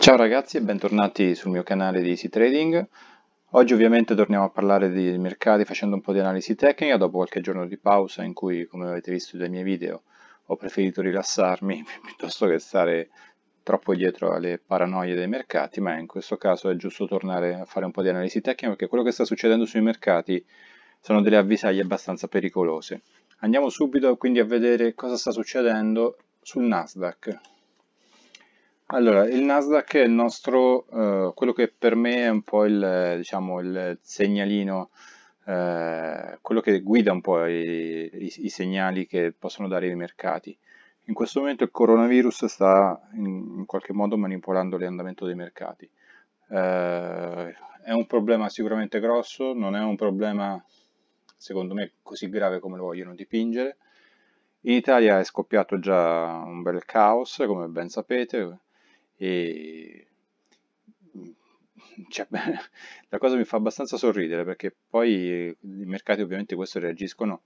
Ciao ragazzi e bentornati sul mio canale di Easy Trading. Oggi ovviamente torniamo a parlare dei mercati facendo un po' di analisi tecnica dopo qualche giorno di pausa in cui, come avete visto dai miei video, ho preferito rilassarmi piuttosto che stare troppo dietro alle paranoie dei mercati, ma in questo caso è giusto tornare a fare un po' di analisi tecnica perché quello che sta succedendo sui mercati sono delle avvisaglie abbastanza pericolose. Andiamo subito quindi a vedere cosa sta succedendo sul Nasdaq. Allora, il Nasdaq è il nostro, eh, quello che per me è un po' il, diciamo, il segnalino, eh, quello che guida un po' i, i, i, segnali che possono dare i mercati. In questo momento il coronavirus sta in, in qualche modo manipolando l'andamento dei mercati. Eh, è un problema sicuramente grosso, non è un problema secondo me così grave come lo vogliono dipingere. In Italia è scoppiato già un bel caos, come ben sapete, e cioè, la cosa mi fa abbastanza sorridere perché poi i mercati ovviamente questo reagiscono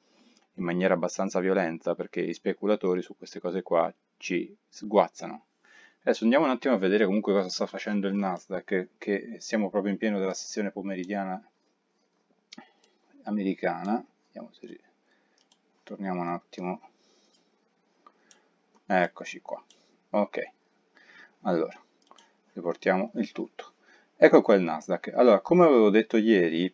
in maniera abbastanza violenta perché i speculatori su queste cose qua ci sguazzano. Adesso andiamo un attimo a vedere comunque cosa sta facendo il Nasdaq, che, che siamo proprio in pieno della sessione pomeridiana americana. Se... torniamo un attimo. Eccoci qua. Ok. Allora, riportiamo il tutto. Ecco qua il Nasdaq. Allora, come avevo detto ieri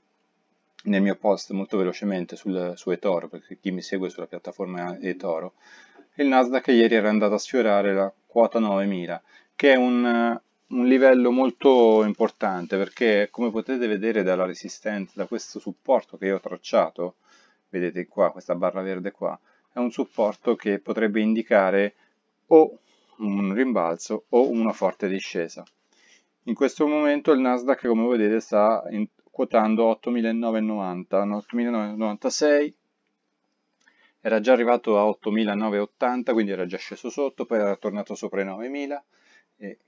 nel mio post molto velocemente sul, su eToro, perché chi mi segue sulla piattaforma eToro, il Nasdaq ieri era andato a sfiorare la quota 9000, che è un, un livello molto importante perché come potete vedere dalla resistenza, da questo supporto che io ho tracciato, vedete qua, questa barra verde qua, è un supporto che potrebbe indicare o un rimbalzo o una forte discesa. In questo momento il Nasdaq, come vedete, sta in, quotando 8.990, 8.996, era già arrivato a 8.980, quindi era già sceso sotto, poi era tornato sopra i 9.000 e,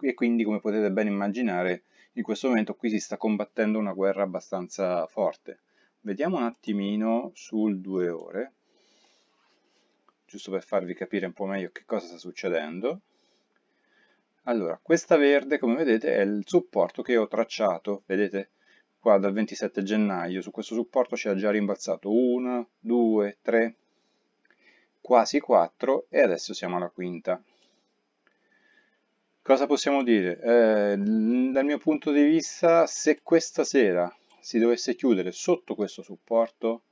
e quindi, come potete ben immaginare, in questo momento qui si sta combattendo una guerra abbastanza forte. Vediamo un attimino sul 2 ore giusto per farvi capire un po' meglio che cosa sta succedendo. Allora, questa verde, come vedete, è il supporto che ho tracciato, vedete, qua dal 27 gennaio. Su questo supporto ci ha già rimbalzato 1, 2, 3, quasi 4 e adesso siamo alla quinta. Cosa possiamo dire? Eh, dal mio punto di vista, se questa sera si dovesse chiudere sotto questo supporto,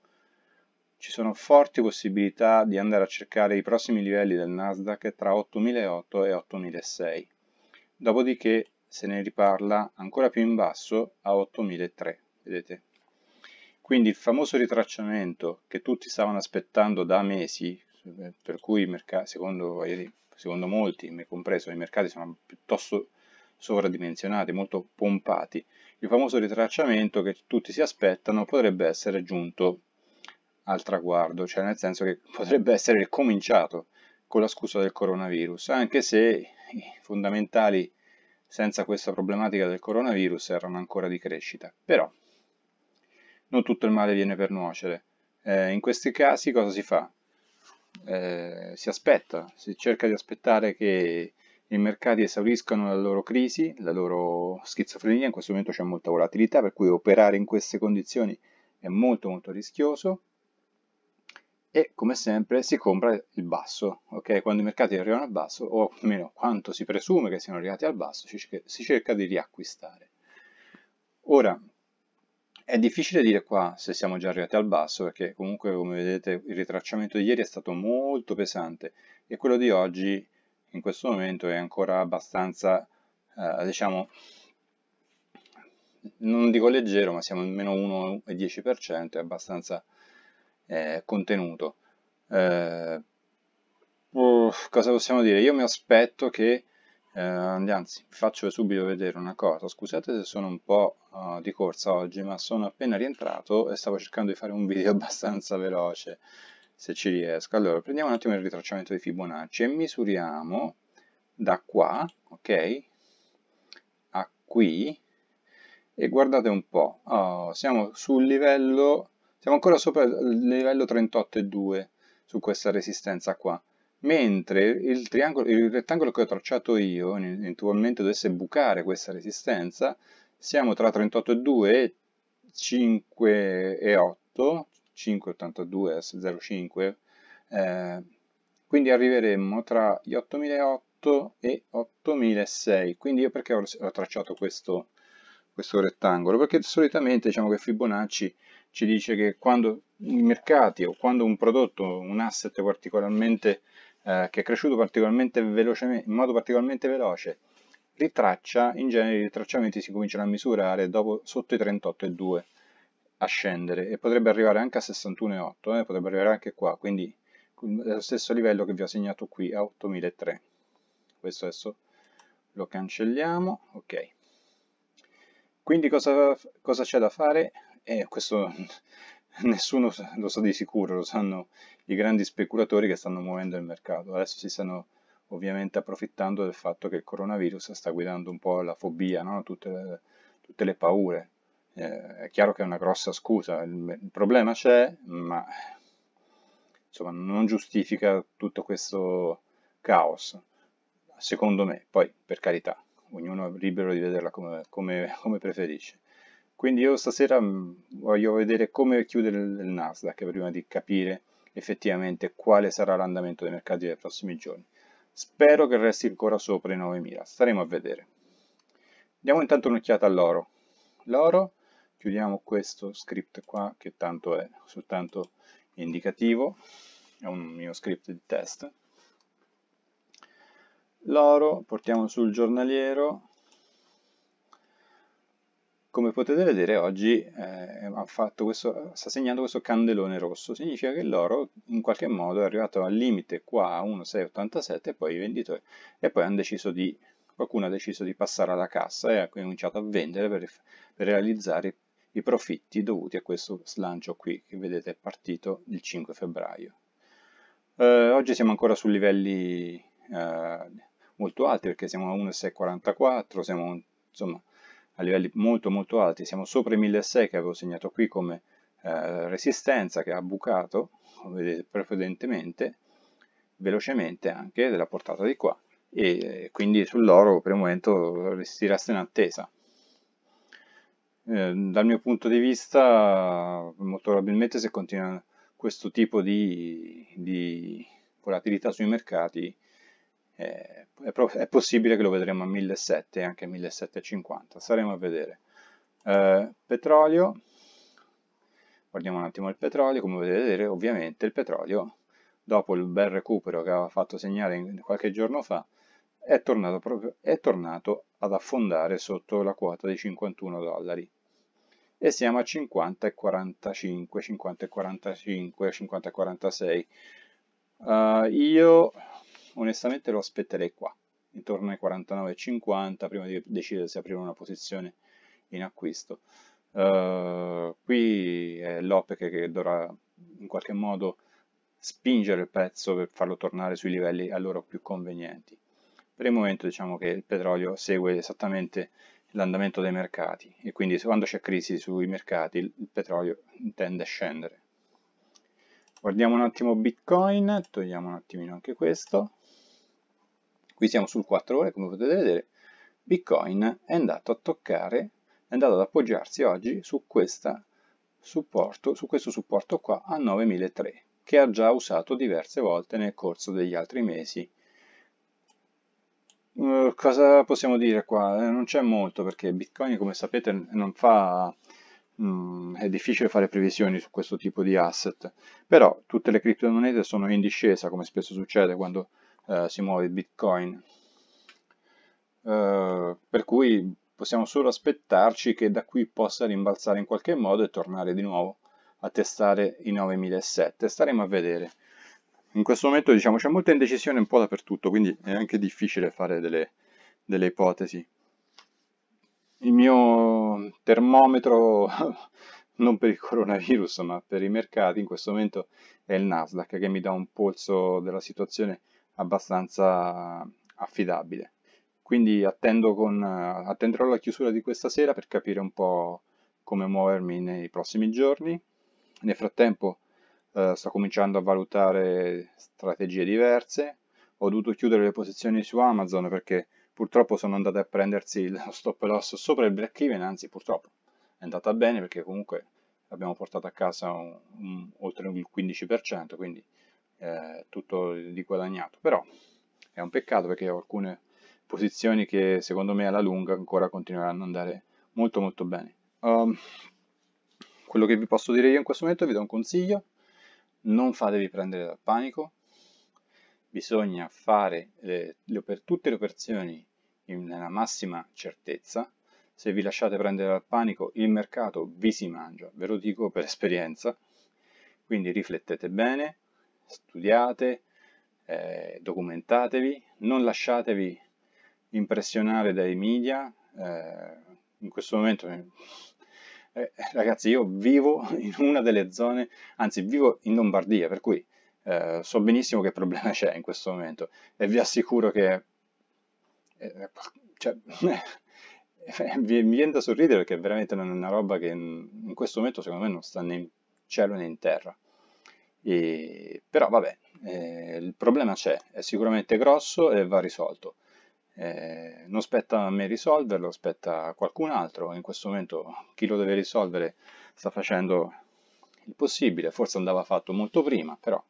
ci sono forti possibilità di andare a cercare i prossimi livelli del Nasdaq tra 8008 e 8006. Dopodiché se ne riparla ancora più in basso a 8003, vedete? Quindi il famoso ritracciamento che tutti stavano aspettando da mesi, per cui secondo, secondo molti, me compreso, i mercati sono piuttosto sovradimensionati, molto pompati, il famoso ritracciamento che tutti si aspettano potrebbe essere giunto al traguardo, cioè nel senso che potrebbe essere cominciato con la scusa del coronavirus, anche se i fondamentali senza questa problematica del coronavirus erano ancora di crescita. Però non tutto il male viene per nuocere. Eh, in questi casi cosa si fa? Eh, si aspetta, si cerca di aspettare che i mercati esauriscano la loro crisi, la loro schizofrenia, in questo momento c'è molta volatilità, per cui operare in queste condizioni è molto molto rischioso e come sempre si compra il basso, ok? Quando i mercati arrivano al basso, o almeno quanto si presume che siano arrivati al basso, si cerca di riacquistare. Ora, è difficile dire qua se siamo già arrivati al basso, perché comunque come vedete il ritracciamento di ieri è stato molto pesante e quello di oggi in questo momento è ancora abbastanza, eh, diciamo, non dico leggero, ma siamo almeno 1,10%, è abbastanza eh, contenuto. Eh, oh, cosa possiamo dire? Io mi aspetto che, eh, anzi, faccio subito vedere una cosa, scusate se sono un po' uh, di corsa oggi, ma sono appena rientrato e stavo cercando di fare un video abbastanza veloce, se ci riesco. Allora, prendiamo un attimo il ritracciamento di Fibonacci e misuriamo da qua, ok, a qui, e guardate un po', oh, siamo sul livello siamo ancora sopra il livello 38,2 su questa resistenza qua. Mentre il, il rettangolo che ho tracciato io, eventualmente dovesse bucare questa resistenza, siamo tra 38,2 e 5,8, 5,82, 0,5, eh, quindi arriveremmo tra gli 8.008 e 8.006, quindi io perché ho, ho tracciato questo, questo rettangolo, perché solitamente diciamo che Fibonacci ci dice che quando i mercati o quando un prodotto, un asset particolarmente, eh, che è cresciuto particolarmente velocemente, in modo particolarmente veloce, ritraccia, in genere i ritracciamenti si cominciano a misurare dopo sotto i 38,2 a scendere e potrebbe arrivare anche a 61,8, eh, potrebbe arrivare anche qua, quindi lo stesso livello che vi ho segnato qui a 8003. Questo adesso lo cancelliamo, ok. Quindi cosa, cosa c'è da fare? Eh, questo nessuno lo sa di sicuro, lo sanno i grandi speculatori che stanno muovendo il mercato. Adesso si stanno ovviamente approfittando del fatto che il coronavirus sta guidando un po' la fobia, no? tutte, tutte, le paure. Eh, è chiaro che è una grossa scusa, il, il problema c'è, ma insomma, non giustifica tutto questo caos, secondo me, poi per carità ognuno è libero di vederla come, come, come preferisce. Quindi io stasera mm, voglio vedere come chiudere il Nasdaq prima di capire effettivamente quale sarà l'andamento dei mercati nei prossimi giorni. Spero che resti ancora sopra i 9.000, staremo a vedere. Diamo intanto un'occhiata all'oro. L'oro, chiudiamo questo script qua che tanto è soltanto indicativo, è un mio script di test l'oro, portiamo sul giornaliero. Come potete vedere oggi eh, questo, sta segnando questo candelone rosso, significa che l'oro in qualche modo è arrivato al limite qua a 1,687 e poi i venditori e poi hanno deciso di, qualcuno ha deciso di passare alla cassa e ha cominciato a vendere per, per realizzare i profitti dovuti a questo slancio qui che vedete è partito il 5 febbraio. Eh, oggi siamo ancora su livelli eh, molto alti perché siamo a 1,644, siamo insomma a livelli molto molto alti, siamo sopra i 1.600 che avevo segnato qui come eh, resistenza che ha bucato, come vedete precedentemente, velocemente anche della portata di qua e eh, quindi sull'oro per il momento si resta in attesa. Ehm, dal mio punto di vista molto probabilmente se continua questo tipo di, di volatilità sui mercati è, è, possibile che lo vedremo a 1700 e anche 1750, saremo a vedere. Eh, petrolio, guardiamo un attimo il petrolio, come potete vedere ovviamente il petrolio dopo il bel recupero che aveva fatto segnare qualche giorno fa è tornato, proprio, è tornato ad affondare sotto la quota dei 51 dollari e siamo a 50 e 45, 50 e 45, 50 e 46. Uh, eh, io onestamente lo aspetterei qua, intorno ai 49,50 prima di decidere se aprire una posizione in acquisto. Uh, qui è l'OPEC che dovrà in qualche modo spingere il prezzo per farlo tornare sui livelli a loro più convenienti. Per il momento diciamo che il petrolio segue esattamente l'andamento dei mercati e quindi quando c'è crisi sui mercati il petrolio tende a scendere. Guardiamo un attimo Bitcoin, togliamo un attimino anche questo. Qui siamo sul 4 ore, come potete vedere. Bitcoin è andato a toccare, è andato ad appoggiarsi oggi su, supporto, su questo supporto qua a 9003, che ha già usato diverse volte nel corso degli altri mesi eh, cosa possiamo dire qua? Eh, non c'è molto perché Bitcoin, come sapete, non fa mh, mm, è difficile fare previsioni su questo tipo di asset, però tutte le criptomonete sono in discesa come spesso succede quando eh, si muove Bitcoin, eh, per cui possiamo solo aspettarci che da qui possa rimbalzare in qualche modo e tornare di nuovo a testare i 9007, staremo a vedere. In questo momento diciamo c'è molta indecisione un po' dappertutto, quindi è anche difficile fare delle, delle ipotesi il mio termometro non per il coronavirus ma per i mercati in questo momento è il Nasdaq che mi dà un polso della situazione abbastanza affidabile. Quindi con, attenderò la chiusura di questa sera per capire un po' come muovermi nei prossimi giorni. Nel frattempo eh, sto cominciando a valutare strategie diverse. Ho dovuto chiudere le posizioni su Amazon perché purtroppo sono andate a prendersi lo stop loss sopra il break even, anzi purtroppo è andata bene perché comunque abbiamo portato a casa un, un, oltre il 15%, quindi eh, tutto di guadagnato, però è un peccato perché ho alcune posizioni che secondo me alla lunga ancora continueranno ad andare molto molto bene. Um, quello che vi posso dire io in questo momento, vi do un consiglio, non fatevi prendere dal panico, bisogna fare eh, le, tutte le operazioni in, nella massima certezza, se vi lasciate prendere dal panico il mercato vi si mangia, ve lo dico per esperienza, quindi riflettete bene, studiate, eh, documentatevi, non lasciatevi impressionare dai media, eh, in questo momento eh, eh ragazzi io vivo in una delle zone, anzi vivo in Lombardia, per cui eh, so benissimo che problema c'è in questo momento e vi assicuro che eh, cioè, mi viene da sorridere perché veramente non è una roba che in questo momento secondo me non sta né in cielo né in terra. E, però vabbè, eh, il problema c'è, è sicuramente grosso e va risolto. Eh, non spetta a me risolverlo, spetta a qualcun altro. In questo momento chi lo deve risolvere sta facendo il possibile, forse andava fatto molto prima, però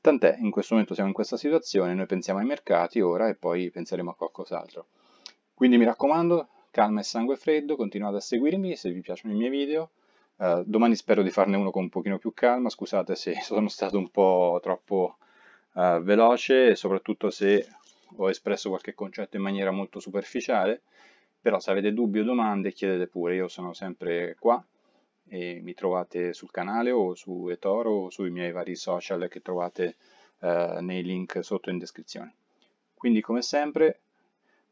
tant'è, in questo momento siamo in questa situazione, noi pensiamo ai mercati ora e poi penseremo a qualcos'altro. Quindi mi raccomando, calma e sangue freddo, continuate a seguirmi se vi piacciono i miei video, uh, domani spero di farne uno con un pochino più calma, scusate se sono stato un po' troppo uh, veloce e soprattutto se ho espresso qualche concetto in maniera molto superficiale, però se avete dubbi o domande chiedete pure, io sono sempre qua e mi trovate sul canale o su eToro o sui miei vari social che trovate eh, nei link sotto in descrizione. Quindi come sempre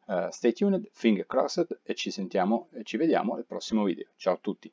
Uh, stay tuned, finger crossed e ci sentiamo e ci vediamo al prossimo video. Ciao a tutti!